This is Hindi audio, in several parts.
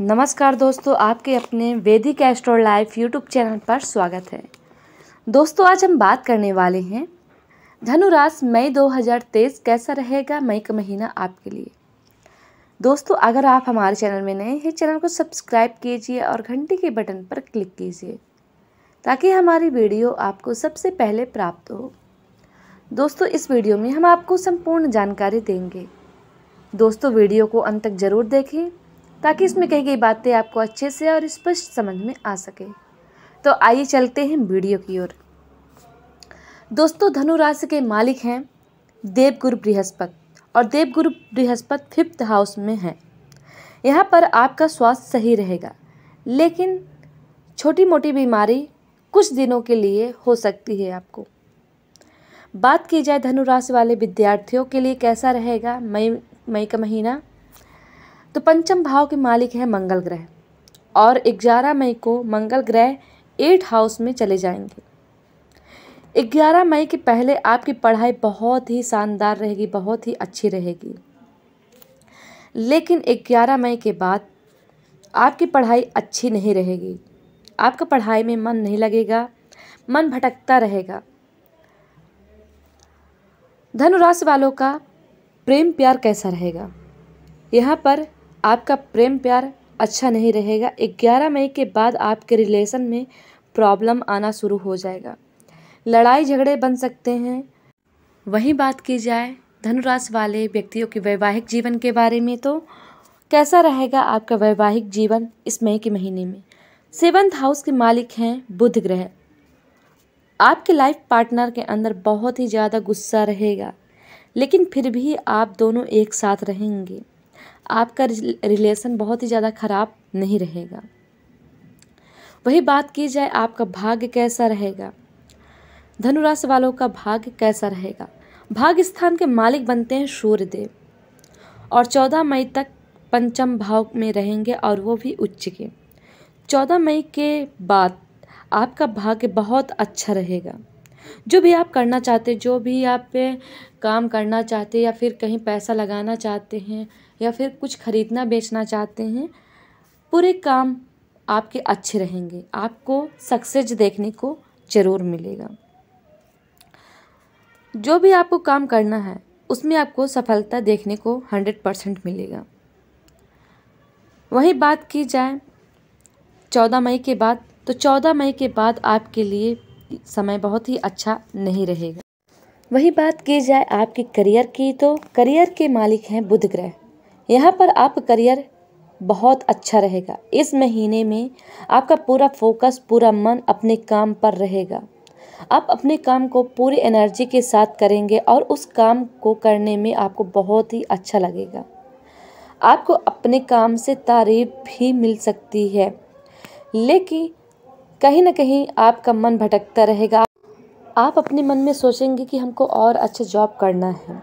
नमस्कार दोस्तों आपके अपने वैदिक एस्ट्रो लाइफ यूट्यूब चैनल पर स्वागत है दोस्तों आज हम बात करने वाले हैं धनुरास मई 2023 कैसा रहेगा मई का महीना आपके लिए दोस्तों अगर आप हमारे चैनल में नए हैं चैनल को सब्सक्राइब कीजिए और घंटी के बटन पर क्लिक कीजिए ताकि हमारी वीडियो आपको सबसे पहले प्राप्त हो दोस्तों इस वीडियो में हम आपको संपूर्ण जानकारी देंगे दोस्तों वीडियो को अंत तक ज़रूर देखें ताकि इसमें कही गई बातें आपको अच्छे से और स्पष्ट समझ में आ सके तो आइए चलते हैं वीडियो की ओर दोस्तों धनु राशि के मालिक हैं देवगुरु बृहस्पति और देवगुरु बृहस्पति फिफ्थ हाउस में हैं यहाँ पर आपका स्वास्थ्य सही रहेगा लेकिन छोटी मोटी बीमारी कुछ दिनों के लिए हो सकती है आपको बात की जाए धनुराशि वाले विद्यार्थियों के लिए कैसा रहेगा मई मई का महीना तो पंचम भाव के मालिक है मंगल ग्रह और ग्यारह मई को मंगल ग्रह एट हाउस में चले जाएंगे ग्यारह मई के पहले आपकी पढ़ाई बहुत ही शानदार रहेगी बहुत ही अच्छी रहेगी लेकिन ग्यारह मई के बाद आपकी पढ़ाई अच्छी नहीं रहेगी आपका पढ़ाई में मन नहीं लगेगा मन भटकता रहेगा धनुराशि वालों का प्रेम प्यार कैसा रहेगा यहाँ पर आपका प्रेम प्यार अच्छा नहीं रहेगा ग्यारह मई के बाद आपके रिलेशन में प्रॉब्लम आना शुरू हो जाएगा लड़ाई झगड़े बन सकते हैं वहीं बात की जाए धनुराशि वाले व्यक्तियों के वैवाहिक जीवन के बारे में तो कैसा रहेगा आपका वैवाहिक जीवन इस मई के महीने में सेवन्थ हाउस के मालिक हैं बुध ग्रह आपके लाइफ पार्टनर के अंदर बहुत ही ज़्यादा गुस्सा रहेगा लेकिन फिर भी आप दोनों एक साथ रहेंगे आपका रिलेशन बहुत ही ज़्यादा ख़राब नहीं रहेगा वही बात की जाए आपका भाग्य कैसा रहेगा धनुराशि वालों का भाग्य कैसा रहेगा भाग्य स्थान के मालिक बनते हैं सूर्यदेव और चौदह मई तक पंचम भाव में रहेंगे और वो भी उच्च के चौदह मई के बाद आपका भाग्य बहुत अच्छा रहेगा जो भी आप करना चाहते जो भी आप काम करना चाहते या फिर कहीं पैसा लगाना चाहते हैं या फिर कुछ खरीदना बेचना चाहते हैं पूरे काम आपके अच्छे रहेंगे आपको सक्सेस देखने को ज़रूर मिलेगा जो भी आपको काम करना है उसमें आपको सफलता देखने को हंड्रेड परसेंट मिलेगा वहीं बात की जाए चौदह मई के बाद तो चौदह मई के बाद आपके लिए समय बहुत ही अच्छा नहीं रहेगा वही बात की जाए आपके करियर की तो करियर के मालिक हैं बुध ग्रह यहाँ पर आप करियर बहुत अच्छा रहेगा इस महीने में आपका पूरा फोकस पूरा मन अपने काम पर रहेगा आप अपने काम को पूरी एनर्जी के साथ करेंगे और उस काम को करने में आपको बहुत ही अच्छा लगेगा आपको अपने काम से तारीफ भी मिल सकती है लेकिन कहीं ना कहीं आपका मन भटकता रहेगा आप अपने मन में सोचेंगे कि हमको और अच्छा जॉब करना है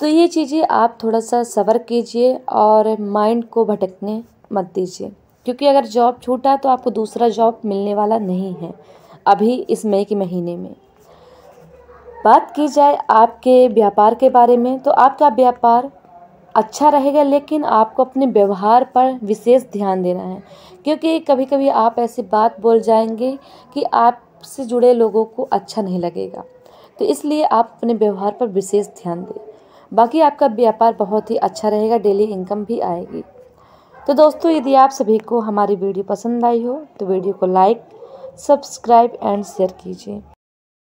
तो ये चीज़ें आप थोड़ा सा सवर कीजिए और माइंड को भटकने मत दीजिए क्योंकि अगर जॉब छूटा तो आपको दूसरा जॉब मिलने वाला नहीं है अभी इस मई के महीने में बात की जाए आपके व्यापार के बारे में तो आपका व्यापार अच्छा रहेगा लेकिन आपको अपने व्यवहार पर विशेष ध्यान देना है क्योंकि कभी कभी आप ऐसी बात बोल जाएंगे कि आपसे जुड़े लोगों को अच्छा नहीं लगेगा तो इसलिए आप अपने व्यवहार पर विशेष ध्यान दें बाकी आपका व्यापार बहुत ही अच्छा रहेगा डेली इनकम भी आएगी तो दोस्तों यदि आप सभी को हमारी वीडियो पसंद आई हो तो वीडियो को लाइक सब्सक्राइब एंड शेयर कीजिए